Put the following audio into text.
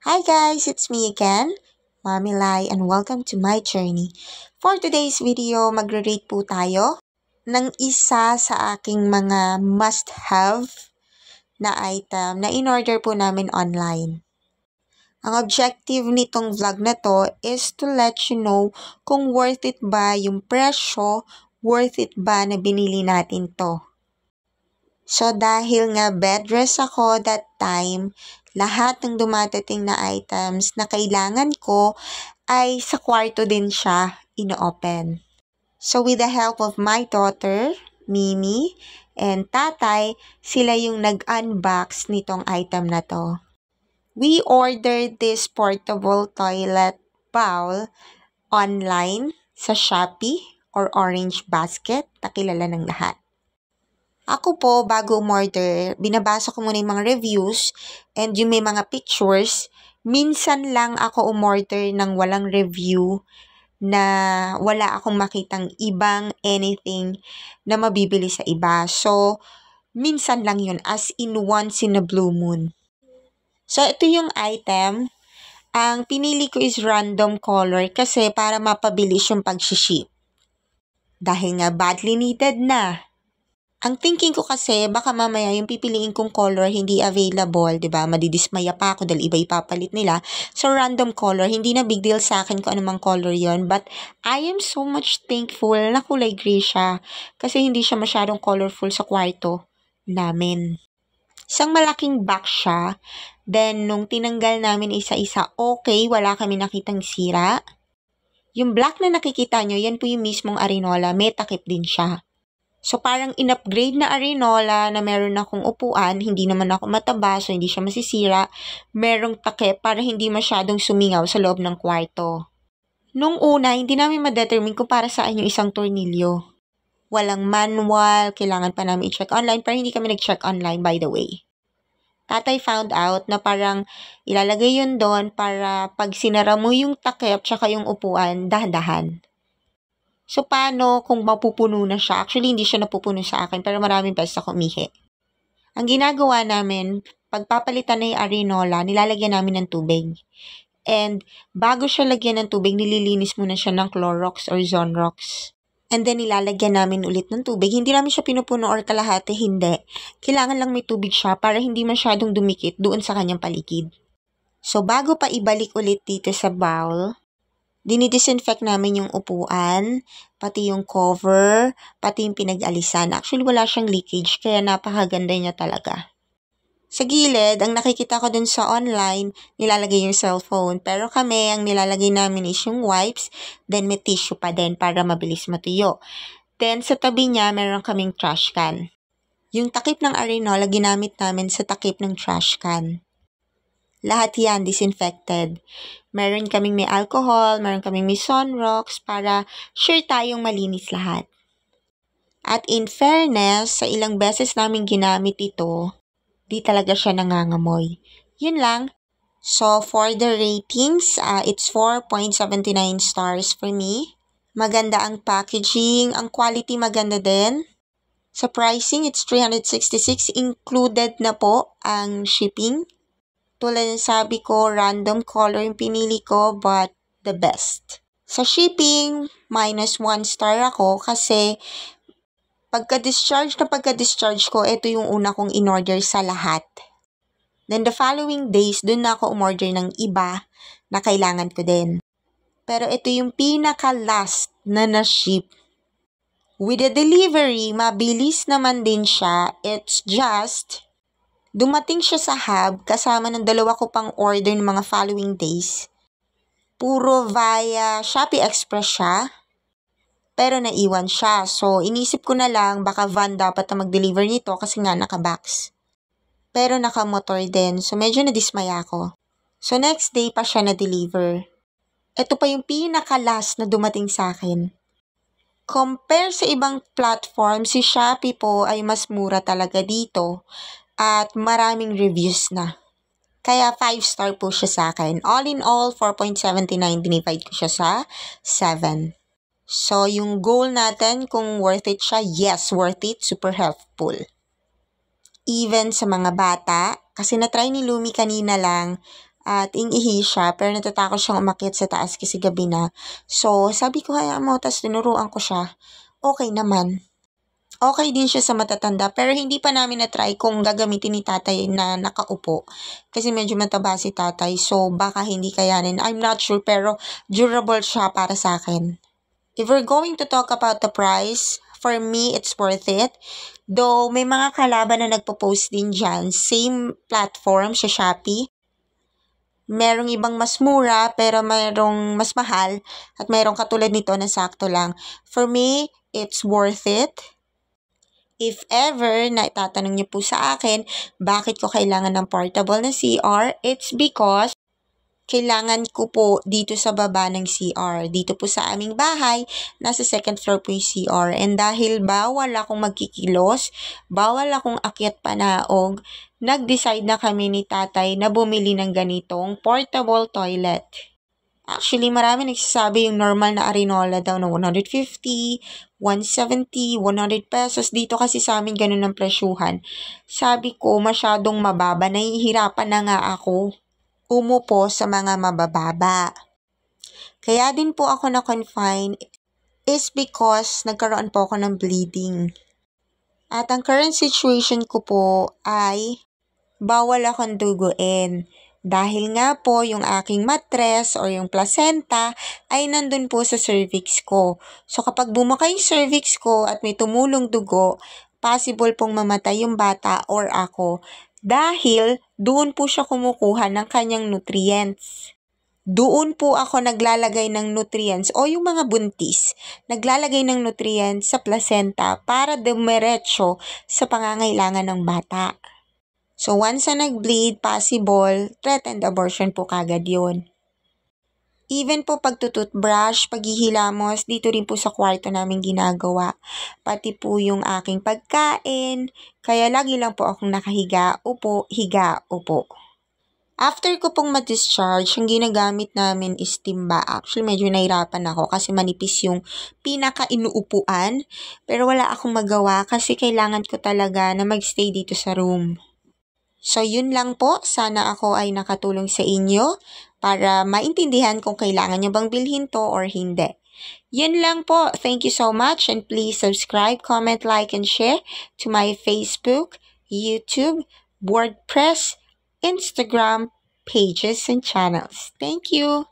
Hi guys, it's me again, Mommy Lai, and welcome to my journey. For today's video, magre-rate po tayo ng isa sa aking mga must-have na item na in-order po namin online. Ang objective nitong vlog na to is to let you know kung worth it ba yung presyo, worth it ba na binili natin to. So, dahil nga bedrest ako that time, lahat ng dumadating na items na kailangan ko ay sa kwarto din siya ino-open. So, with the help of my daughter, Mimi, and tatay, sila yung nag-unbox nitong item na to. We ordered this portable toilet bowl online sa Shopee or Orange Basket takilala ng lahat. Ako po, bago umorder, binabasa ko muna yung mga reviews and yung may mga pictures. Minsan lang ako umorder ng walang review na wala akong makitang ibang anything na mabibili sa iba. So, minsan lang yun, as in once in a blue moon. So, ito yung item. Ang pinili ko is random color kasi para mapabilis yung pag-ship. Dahil nga badly needed na. Ang thinking ko kasi, baka mamaya yung pipiliin kong color hindi available, 'di ba? Madidismaya pa ako dahil iba ipapalit nila. So random color, hindi na big deal sa akin kung anumang color 'yon, but I am so much thankful na kulay gray siya kasi hindi siya masyadong colorful sa kwarto namin. Isang malaking box siya. Then, nung tinanggal namin isa-isa, okay, wala kami nakitang sira. Yung black na nakikita nyo, yan po yung mismong arinola. May takip din siya. So parang in-upgrade na Arenola na meron akong upuan, hindi naman ako mataba so hindi siya masisira. Merong take para hindi masyadong sumingaw sa loob ng kwarto. Nung una, hindi namin madetermine kung para saan yung isang tornilyo. Walang manual, kailangan pa namin i-check online pero hindi kami nag-check online by the way. Tatay found out na parang ilalagay yun doon para pag sinara mo yung takip tsaka yung upuan, dahan-dahan. So, paano kung mapupuno na siya? Actually, hindi siya napupuno sa akin, pero maraming beses ako umihi. Ang ginagawa namin, pagpapalitan na yung arenola, nilalagyan namin ng tubig. And bago siya lagyan ng tubig, nililinis muna siya ng Clorox or Zonrox. And then nilalagyan namin ulit ng tubig. Hindi namin siya pinupuno or kalahati, hindi. Kailangan lang may tubig siya para hindi masyadong dumikit doon sa kanyang paligid. So bago pa ibalik ulit dito sa bowl, dinidisinfect namin yung upuan, pati yung cover, pati yung pinag-alisan. Actually, wala siyang leakage, kaya napakaganda niya talaga. Sa gilid, ang nakikita ko dun sa online, nilalagay yung cellphone. Pero kami, ang nilalagay namin is yung wipes, then may tissue pa din para mabilis matuyo. Then, sa tabi niya, meron kaming trash can. Yung takip ng areno, ginamit namin sa takip ng trash can. Lahat yan disinfected. Meron kaming may alcohol, meron kaming may sunrocks para sure tayong malinis lahat. At in fairness, sa ilang beses namin ginamit ito, di talaga siya nangangamoy. Yun lang. So, for the ratings, uh, it's 4.79 stars for me. Maganda ang packaging, ang quality maganda din. Sa pricing, it's 366 included na po ang shipping tulad ng sabi ko, random color yung pinili ko, but the best. Sa shipping, minus 1 star ako kasi pagka-discharge na pagka-discharge ko, ito yung una kong in-order sa lahat. Then the following days, dun na ako umorder ng iba na kailangan ko din. Pero ito yung pinaka-last na na-ship. With the delivery, mabilis naman din siya. It's just Dumating siya sa hub kasama ng dalawa ko pang order ng mga following days. Puro via Shopee Express siya. Pero naiwan siya, so inisip ko na lang baka van dapat na mag-deliver nito kasi nga naka-box. Pero naka-motor din, so medyo nadismaya ako. So next day pa siya na-deliver. Ito pa yung pinaka-last na dumating sa akin. Compare sa ibang platform, si Shopee po ay mas mura talaga dito at maraming reviews na. Kaya 5 star po siya sa akin. All in all, 4.79 dinified ko siya sa 7. So, yung goal natin, kung worth it siya, yes, worth it, super helpful. Even sa mga bata, kasi na-try ni Lumi kanina lang, at ingihi siya, pero natatakot siyang umakit sa taas kasi gabi na. So, sabi ko, hayaan mo, tapos tinuruan ko siya. Okay naman okay din siya sa matatanda pero hindi pa namin na-try kung gagamitin ni tatay na nakaupo kasi medyo mataba si tatay so baka hindi kayanin. I'm not sure pero durable siya para sa akin. If we're going to talk about the price, for me it's worth it. Though may mga kalaban na nagpo-post din dyan, same platform sa Shopee merong ibang mas mura pero merong mas mahal at merong katulad nito na sakto lang. For me, it's worth it. If ever na itatanong niyo po sa akin, bakit ko kailangan ng portable na CR? It's because kailangan ko po dito sa baba ng CR. Dito po sa aming bahay, nasa second floor po yung CR. And dahil bawal akong magkikilos, bawal akong akyat panaog, nag-decide na kami ni tatay na bumili ng ganitong portable toilet. Actually, marami nagsasabi yung normal na arinola daw na 150, 170, 100 pesos. Dito kasi sa amin ganun ang presyuhan. Sabi ko, masyadong mababa. Nahihirapan na nga ako umupo sa mga mabababa. Kaya din po ako na-confine is because nagkaroon po ako ng bleeding. At ang current situation ko po ay bawal akong duguin. Dahil nga po yung aking matres or yung placenta ay nandun po sa cervix ko. So kapag bumaka yung cervix ko at may tumulong dugo, possible pong mamatay yung bata or ako dahil doon po siya kumukuha ng kanyang nutrients. Doon po ako naglalagay ng nutrients o yung mga buntis, naglalagay ng nutrients sa placenta para dumiretso sa pangangailangan ng bata. So, once na nag-bleed, possible, threatened abortion po kagad yun. Even po pag pagtututbrush, paghihilamos, dito rin po sa kwarto namin ginagawa. Pati po yung aking pagkain, kaya lagi lang po akong nakahiga, upo, higa, upo. After ko pong ma-discharge, yung ginagamit namin is timba. Actually, medyo nahirapan ako kasi manipis yung pinaka-inuupuan. Pero wala akong magawa kasi kailangan ko talaga na magstay dito sa room. So yun lang po, sana ako ay nakatulong sa inyo para maintindihan kung kailangan nyo bang bilhin to or hindi. Yun lang po. Thank you so much and please subscribe, comment, like, and share to my Facebook, YouTube, WordPress, Instagram pages and channels. Thank you.